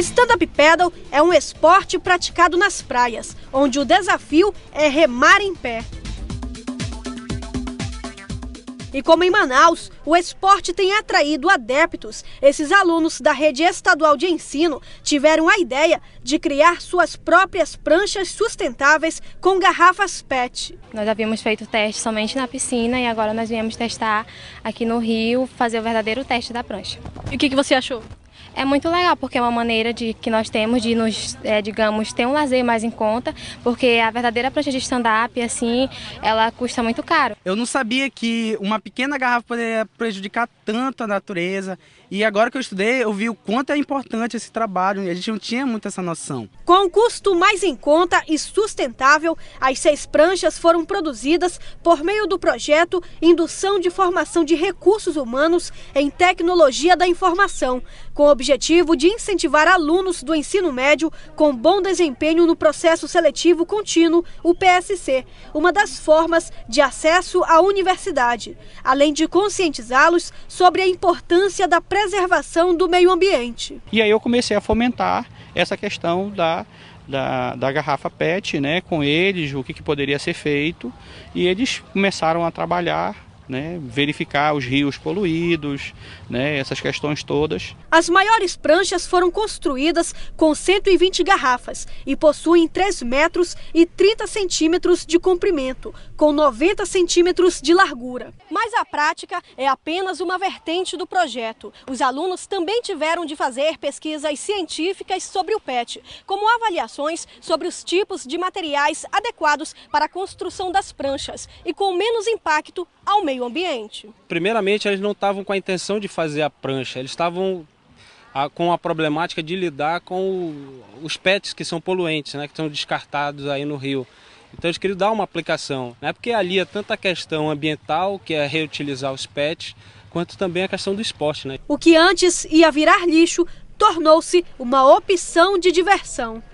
Stand-up paddle é um esporte praticado nas praias, onde o desafio é remar em pé. E como em Manaus, o esporte tem atraído adeptos. Esses alunos da rede estadual de ensino tiveram a ideia de criar suas próprias pranchas sustentáveis com garrafas PET. Nós havíamos feito teste somente na piscina e agora nós viemos testar aqui no Rio, fazer o verdadeiro teste da prancha. E o que, que você achou? É muito legal, porque é uma maneira de que nós temos de nos, é, digamos, ter um lazer mais em conta, porque a verdadeira prancha de stand-up, assim, ela custa muito caro. Eu não sabia que uma pequena garrafa poderia prejudicar tanto a natureza, e agora que eu estudei, eu vi o quanto é importante esse trabalho, e a gente não tinha muito essa noção. Com um custo mais em conta e sustentável, as seis pranchas foram produzidas por meio do projeto Indução de Formação de Recursos Humanos em Tecnologia da Informação, com com o objetivo de incentivar alunos do ensino médio com bom desempenho no processo seletivo contínuo, o PSC, uma das formas de acesso à universidade, além de conscientizá-los sobre a importância da preservação do meio ambiente. E aí eu comecei a fomentar essa questão da da, da, garrafa PET né, com eles, o que, que, poderia ser feito, e eles começaram a trabalhar né, verificar os rios poluídos, né, essas questões todas. As maiores pranchas foram construídas com 120 garrafas e possuem 3 metros e 30 centímetros de comprimento, com 90 centímetros de largura. Mas a prática é apenas uma vertente do projeto. Os alunos também tiveram de fazer pesquisas científicas sobre o PET, como avaliações sobre os tipos de materiais adequados para a construção das pranchas e com menos impacto ao meio meio ambiente. Primeiramente, eles não estavam com a intenção de fazer a prancha, eles estavam ah, com a problemática de lidar com os pets que são poluentes, né, que são descartados aí no rio. Então eles queriam dar uma aplicação, né, porque ali é tanta questão ambiental, que é reutilizar os pets, quanto também a questão do esporte. Né. O que antes ia virar lixo tornou-se uma opção de diversão.